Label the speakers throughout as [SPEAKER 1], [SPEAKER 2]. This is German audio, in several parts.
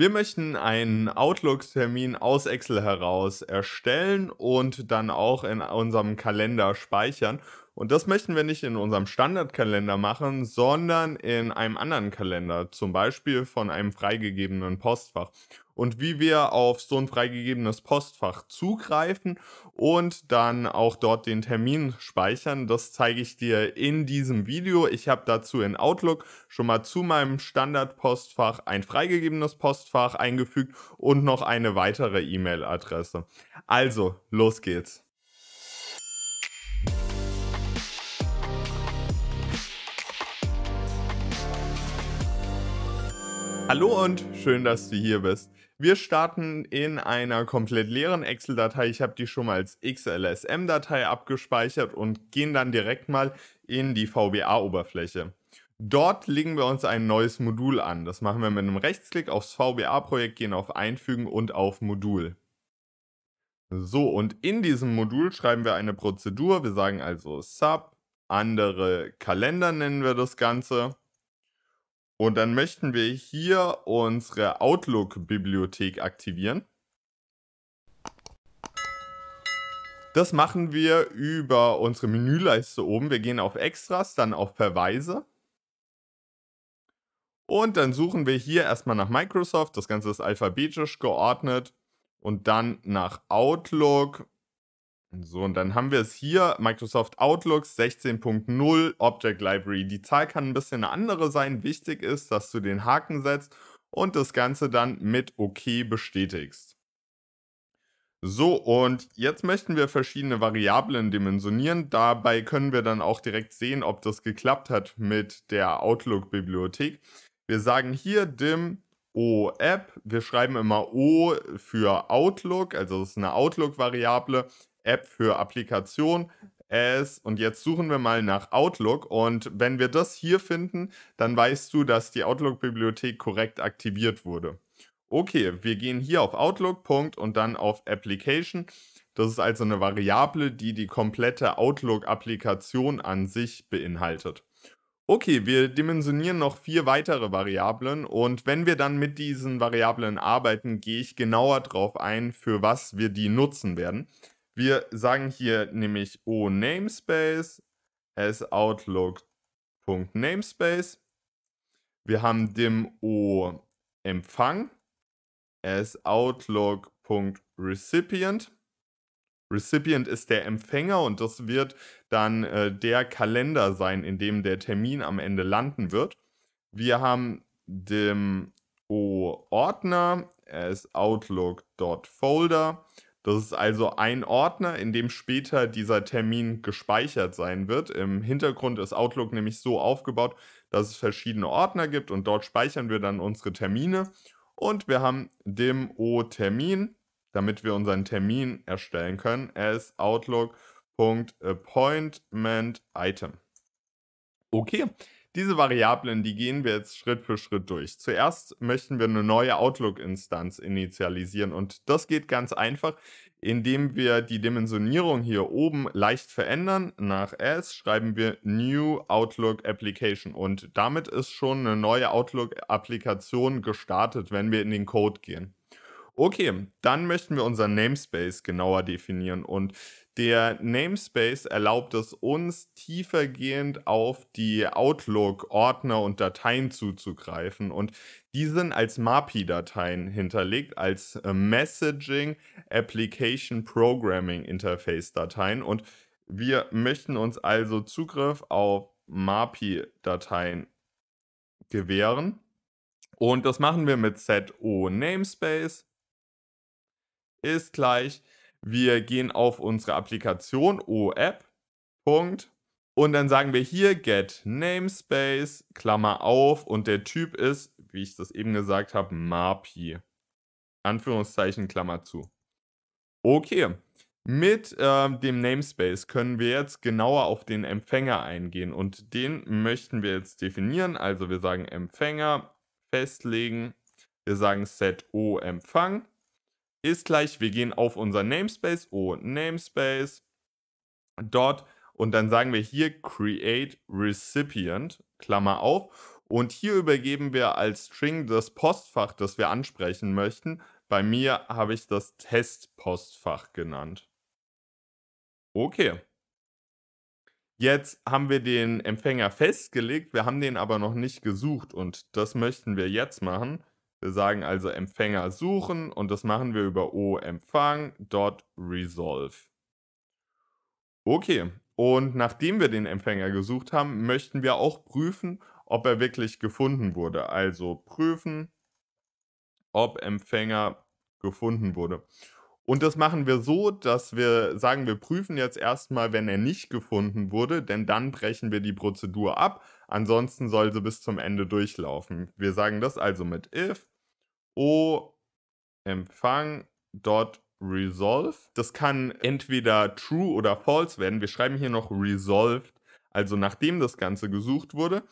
[SPEAKER 1] Wir möchten einen Outlook-Termin aus Excel heraus erstellen und dann auch in unserem Kalender speichern. Und das möchten wir nicht in unserem Standardkalender machen, sondern in einem anderen Kalender, zum Beispiel von einem freigegebenen Postfach und wie wir auf so ein freigegebenes Postfach zugreifen und dann auch dort den Termin speichern. Das zeige ich dir in diesem Video. Ich habe dazu in Outlook schon mal zu meinem Standardpostfach ein freigegebenes Postfach eingefügt und noch eine weitere E-Mail-Adresse. Also, los geht's. Hallo und schön, dass du hier bist. Wir starten in einer komplett leeren Excel-Datei. Ich habe die schon mal als XLSM-Datei abgespeichert und gehen dann direkt mal in die VBA-Oberfläche. Dort legen wir uns ein neues Modul an. Das machen wir mit einem Rechtsklick aufs VBA-Projekt, gehen auf Einfügen und auf Modul. So, und in diesem Modul schreiben wir eine Prozedur. Wir sagen also Sub, andere Kalender nennen wir das Ganze. Und dann möchten wir hier unsere Outlook-Bibliothek aktivieren. Das machen wir über unsere Menüleiste oben. Wir gehen auf Extras, dann auf Verweise. Und dann suchen wir hier erstmal nach Microsoft. Das Ganze ist alphabetisch geordnet. Und dann nach Outlook so, und dann haben wir es hier, Microsoft Outlook 16.0 Object Library. Die Zahl kann ein bisschen eine andere sein. Wichtig ist, dass du den Haken setzt und das Ganze dann mit OK bestätigst. So, und jetzt möchten wir verschiedene Variablen dimensionieren. Dabei können wir dann auch direkt sehen, ob das geklappt hat mit der Outlook-Bibliothek. Wir sagen hier dim o-app. Wir schreiben immer o für Outlook, also das ist eine Outlook-Variable. App für Applikation. Es, und jetzt suchen wir mal nach Outlook. Und wenn wir das hier finden, dann weißt du, dass die Outlook-Bibliothek korrekt aktiviert wurde. Okay, wir gehen hier auf Outlook, Punkt, und dann auf Application. Das ist also eine Variable, die die komplette Outlook-Applikation an sich beinhaltet. Okay, wir dimensionieren noch vier weitere Variablen und wenn wir dann mit diesen Variablen arbeiten, gehe ich genauer darauf ein, für was wir die nutzen werden. Wir sagen hier nämlich o oh, namespace as outlook.namespace. Wir haben dem o empfang as outlook.recipient. Recipient ist der Empfänger und das wird dann äh, der Kalender sein, in dem der Termin am Ende landen wird. Wir haben dem o Ordner as outlook.folder das ist also ein Ordner, in dem später dieser Termin gespeichert sein wird. Im Hintergrund ist Outlook nämlich so aufgebaut, dass es verschiedene Ordner gibt und dort speichern wir dann unsere Termine. Und wir haben dem O-Termin, damit wir unseren Termin erstellen können. as ist Outlook.appointment Item. Okay, diese Variablen, die gehen wir jetzt Schritt für Schritt durch. Zuerst möchten wir eine neue Outlook-Instanz initialisieren und das geht ganz einfach, indem wir die Dimensionierung hier oben leicht verändern. Nach S schreiben wir New Outlook Application und damit ist schon eine neue Outlook-Applikation gestartet, wenn wir in den Code gehen. Okay, dann möchten wir unseren Namespace genauer definieren und der Namespace erlaubt es uns, tiefergehend auf die Outlook-Ordner und Dateien zuzugreifen. Und die sind als MAPI-Dateien hinterlegt, als äh, Messaging Application Programming Interface-Dateien. Und wir möchten uns also Zugriff auf MAPI-Dateien gewähren. Und das machen wir mit ZO Namespace ist gleich wir gehen auf unsere Applikation OApp. Punkt. Und dann sagen wir hier get namespace, Klammer auf, und der Typ ist, wie ich das eben gesagt habe, Mapi. Anführungszeichen, Klammer zu. Okay. Mit äh, dem Namespace können wir jetzt genauer auf den Empfänger eingehen und den möchten wir jetzt definieren. Also wir sagen Empfänger, festlegen, wir sagen set o Empfang ist gleich, wir gehen auf unser Namespace, oh, Namespace, dort und dann sagen wir hier create recipient, Klammer auf. Und hier übergeben wir als String das Postfach, das wir ansprechen möchten. Bei mir habe ich das Testpostfach genannt. Okay. Jetzt haben wir den Empfänger festgelegt, wir haben den aber noch nicht gesucht und das möchten wir jetzt machen. Wir sagen also Empfänger suchen und das machen wir über oEmpfang.resolve. Okay, und nachdem wir den Empfänger gesucht haben, möchten wir auch prüfen, ob er wirklich gefunden wurde. Also prüfen, ob Empfänger gefunden wurde. Und das machen wir so, dass wir sagen, wir prüfen jetzt erstmal, wenn er nicht gefunden wurde, denn dann brechen wir die Prozedur ab, Ansonsten soll sie bis zum Ende durchlaufen. Wir sagen das also mit if o empfang dot resolve. Das kann entweder true oder false werden. Wir schreiben hier noch resolved. Also nachdem das Ganze gesucht wurde,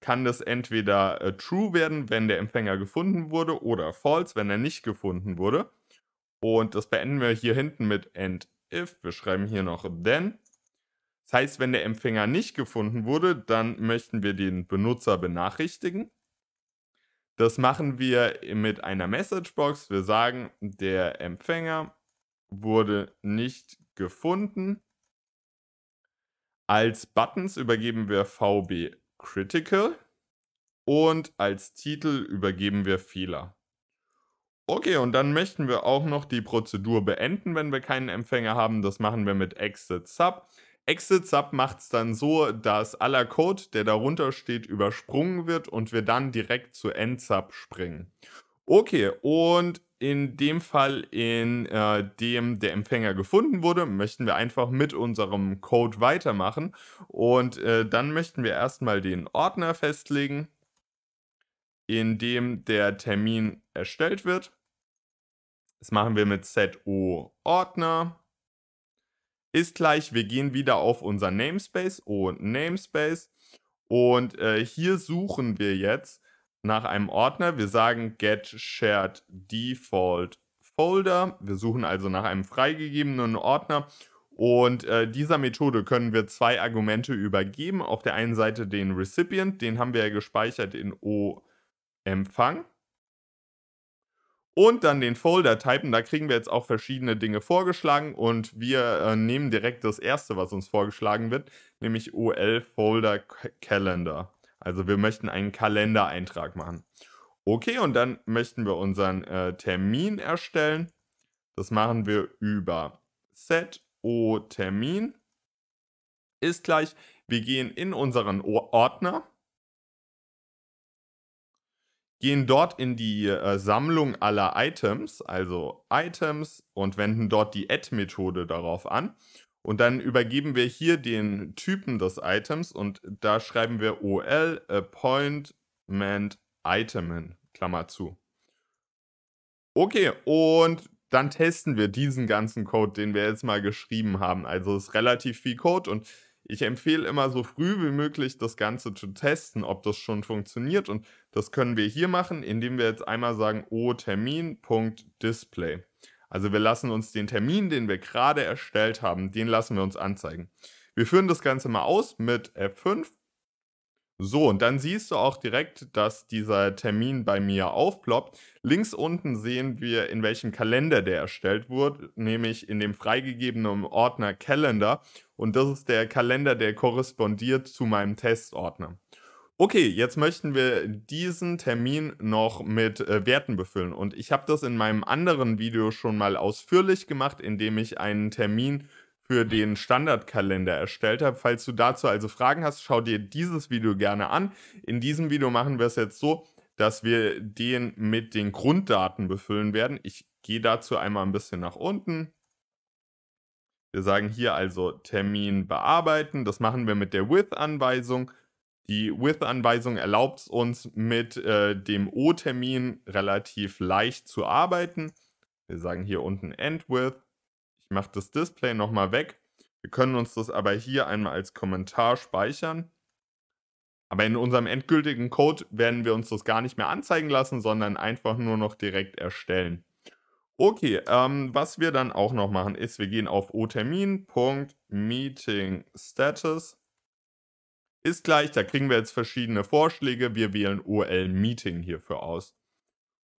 [SPEAKER 1] kann das entweder äh, true werden, wenn der Empfänger gefunden wurde, oder false, wenn er nicht gefunden wurde. Und das beenden wir hier hinten mit and if. Wir schreiben hier noch then. Das heißt, wenn der Empfänger nicht gefunden wurde, dann möchten wir den Benutzer benachrichtigen. Das machen wir mit einer Messagebox. Wir sagen, der Empfänger wurde nicht gefunden. Als Buttons übergeben wir VB Critical und als Titel übergeben wir Fehler. Okay, und dann möchten wir auch noch die Prozedur beenden, wenn wir keinen Empfänger haben. Das machen wir mit Exit Sub. ExitSub macht es dann so, dass aller Code, der darunter steht, übersprungen wird und wir dann direkt zu EndSub springen. Okay, und in dem Fall, in äh, dem der Empfänger gefunden wurde, möchten wir einfach mit unserem Code weitermachen. Und äh, dann möchten wir erstmal den Ordner festlegen, in dem der Termin erstellt wird. Das machen wir mit ZO Ordner ist gleich, wir gehen wieder auf unser Namespace und oh, Namespace und äh, hier suchen wir jetzt nach einem Ordner. Wir sagen get shared default folder. Wir suchen also nach einem freigegebenen Ordner und äh, dieser Methode können wir zwei Argumente übergeben. Auf der einen Seite den Recipient, den haben wir ja gespeichert in O-Empfang und dann den Folder typen. Da kriegen wir jetzt auch verschiedene Dinge vorgeschlagen und wir äh, nehmen direkt das erste, was uns vorgeschlagen wird, nämlich OL Folder Calendar. Also wir möchten einen Kalendereintrag machen. Okay, und dann möchten wir unseren äh, Termin erstellen. Das machen wir über set o Termin ist gleich, wir gehen in unseren Ordner gehen dort in die äh, Sammlung aller Items, also Items, und wenden dort die Add-Methode darauf an. Und dann übergeben wir hier den Typen des Items und da schreiben wir OL Appointment Item in, Klammer zu. Okay, und dann testen wir diesen ganzen Code, den wir jetzt mal geschrieben haben. Also ist relativ viel Code und ich empfehle immer so früh wie möglich das Ganze zu testen, ob das schon funktioniert. Und das können wir hier machen, indem wir jetzt einmal sagen, oh Termin.display. Also wir lassen uns den Termin, den wir gerade erstellt haben, den lassen wir uns anzeigen. Wir führen das Ganze mal aus mit F5 so, und dann siehst du auch direkt, dass dieser Termin bei mir aufploppt. Links unten sehen wir, in welchem Kalender der erstellt wurde, nämlich in dem freigegebenen Ordner Calendar. Und das ist der Kalender, der korrespondiert zu meinem Testordner. Okay, jetzt möchten wir diesen Termin noch mit äh, Werten befüllen. Und ich habe das in meinem anderen Video schon mal ausführlich gemacht, indem ich einen Termin für den Standardkalender erstellt habe. Falls du dazu also Fragen hast, schau dir dieses Video gerne an. In diesem Video machen wir es jetzt so, dass wir den mit den Grunddaten befüllen werden. Ich gehe dazu einmal ein bisschen nach unten. Wir sagen hier also Termin bearbeiten. Das machen wir mit der With-Anweisung. Die With-Anweisung erlaubt es uns, mit äh, dem O-Termin relativ leicht zu arbeiten. Wir sagen hier unten End with. Ich mache das Display nochmal weg. Wir können uns das aber hier einmal als Kommentar speichern. Aber in unserem endgültigen Code werden wir uns das gar nicht mehr anzeigen lassen, sondern einfach nur noch direkt erstellen. Okay, ähm, was wir dann auch noch machen, ist, wir gehen auf otermin.meetingStatus. Ist gleich, da kriegen wir jetzt verschiedene Vorschläge. Wir wählen OL Meeting hierfür aus.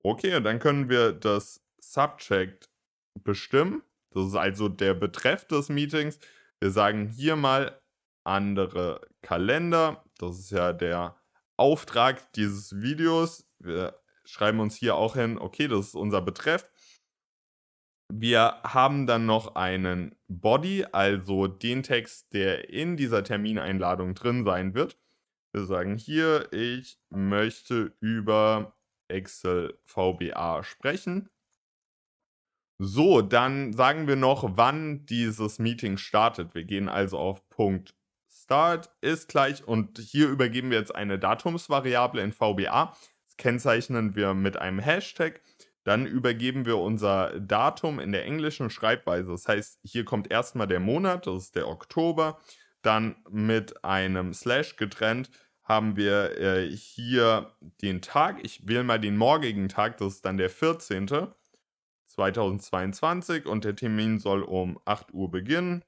[SPEAKER 1] Okay, und dann können wir das Subject bestimmen. Das ist also der Betreff des Meetings. Wir sagen hier mal andere Kalender. Das ist ja der Auftrag dieses Videos. Wir schreiben uns hier auch hin, okay, das ist unser Betreff. Wir haben dann noch einen Body, also den Text, der in dieser Termineinladung drin sein wird. Wir sagen hier, ich möchte über Excel VBA sprechen. So, dann sagen wir noch, wann dieses Meeting startet. Wir gehen also auf Punkt Start ist gleich und hier übergeben wir jetzt eine Datumsvariable in VBA. Das kennzeichnen wir mit einem Hashtag. Dann übergeben wir unser Datum in der englischen Schreibweise. Das heißt, hier kommt erstmal der Monat, das ist der Oktober. Dann mit einem Slash getrennt haben wir äh, hier den Tag. Ich wähle mal den morgigen Tag, das ist dann der 14. 2022 und der Termin soll um 8 Uhr beginnen.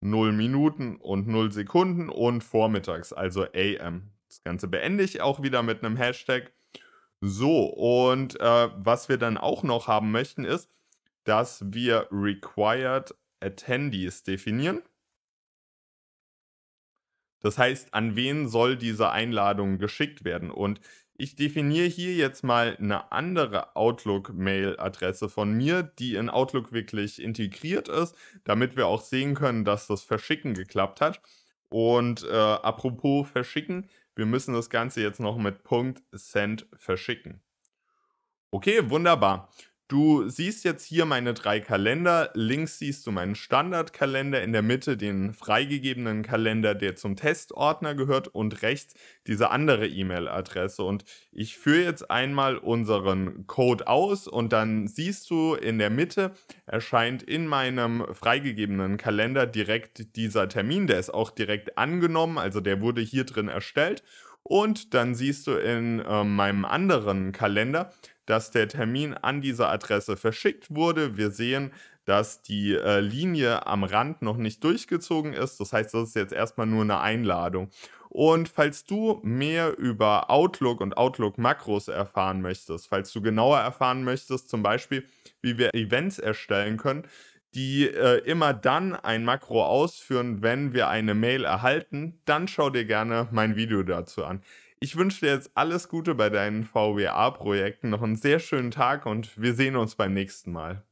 [SPEAKER 1] 0 Minuten und 0 Sekunden und vormittags, also AM. Das Ganze beende ich auch wieder mit einem Hashtag. So, und äh, was wir dann auch noch haben möchten, ist, dass wir Required Attendees definieren. Das heißt, an wen soll diese Einladung geschickt werden? Und ich definiere hier jetzt mal eine andere Outlook-Mail-Adresse von mir, die in Outlook wirklich integriert ist, damit wir auch sehen können, dass das Verschicken geklappt hat. Und äh, apropos Verschicken, wir müssen das Ganze jetzt noch mit Punkt Send verschicken. Okay, wunderbar. Du siehst jetzt hier meine drei Kalender. Links siehst du meinen Standardkalender, in der Mitte den freigegebenen Kalender, der zum Testordner gehört und rechts diese andere E-Mail-Adresse. Und ich führe jetzt einmal unseren Code aus und dann siehst du in der Mitte erscheint in meinem freigegebenen Kalender direkt dieser Termin. Der ist auch direkt angenommen, also der wurde hier drin erstellt. Und dann siehst du in äh, meinem anderen Kalender, dass der Termin an diese Adresse verschickt wurde. Wir sehen, dass die äh, Linie am Rand noch nicht durchgezogen ist. Das heißt, das ist jetzt erstmal nur eine Einladung. Und falls du mehr über Outlook und Outlook-Makros erfahren möchtest, falls du genauer erfahren möchtest, zum Beispiel, wie wir Events erstellen können, die äh, immer dann ein Makro ausführen, wenn wir eine Mail erhalten, dann schau dir gerne mein Video dazu an. Ich wünsche dir jetzt alles Gute bei deinen VWA-Projekten, noch einen sehr schönen Tag und wir sehen uns beim nächsten Mal.